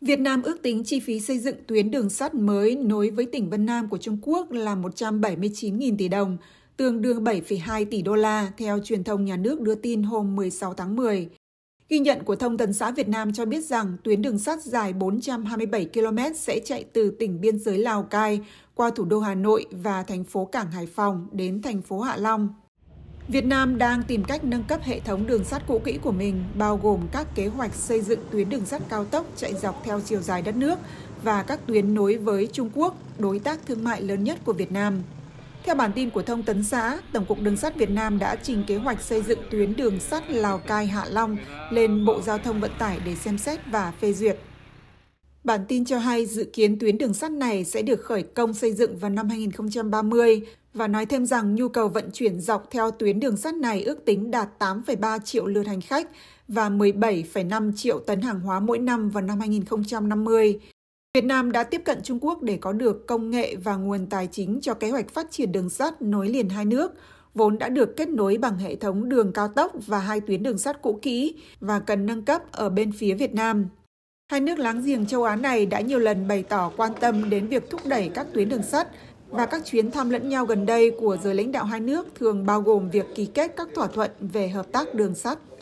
Việt Nam ước tính chi phí xây dựng tuyến đường sắt mới nối với tỉnh Vân Nam của Trung Quốc là 179.000 tỷ đồng, tương đương 7,2 tỷ đô la theo truyền thông nhà nước đưa tin hôm 16 tháng 10. Ghi nhận của Thông tấn xã Việt Nam cho biết rằng tuyến đường sắt dài 427 km sẽ chạy từ tỉnh biên giới Lào Cai qua thủ đô Hà Nội và thành phố Cảng Hải Phòng đến thành phố Hạ Long. Việt Nam đang tìm cách nâng cấp hệ thống đường sắt cũ kỹ của mình, bao gồm các kế hoạch xây dựng tuyến đường sắt cao tốc chạy dọc theo chiều dài đất nước và các tuyến nối với Trung Quốc, đối tác thương mại lớn nhất của Việt Nam. Theo bản tin của Thông tấn xã, Tổng cục Đường sắt Việt Nam đã trình kế hoạch xây dựng tuyến đường sắt Lào Cai Hạ Long lên Bộ Giao thông Vận tải để xem xét và phê duyệt. Bản tin cho hay dự kiến tuyến đường sắt này sẽ được khởi công xây dựng vào năm 2030 và nói thêm rằng nhu cầu vận chuyển dọc theo tuyến đường sắt này ước tính đạt 8,3 triệu lượt hành khách và 17,5 triệu tấn hàng hóa mỗi năm vào năm 2050. Việt Nam đã tiếp cận Trung Quốc để có được công nghệ và nguồn tài chính cho kế hoạch phát triển đường sắt nối liền hai nước, vốn đã được kết nối bằng hệ thống đường cao tốc và hai tuyến đường sắt cũ kỹ và cần nâng cấp ở bên phía Việt Nam. Hai nước láng giềng châu Á này đã nhiều lần bày tỏ quan tâm đến việc thúc đẩy các tuyến đường sắt và các chuyến thăm lẫn nhau gần đây của giới lãnh đạo hai nước thường bao gồm việc ký kết các thỏa thuận về hợp tác đường sắt.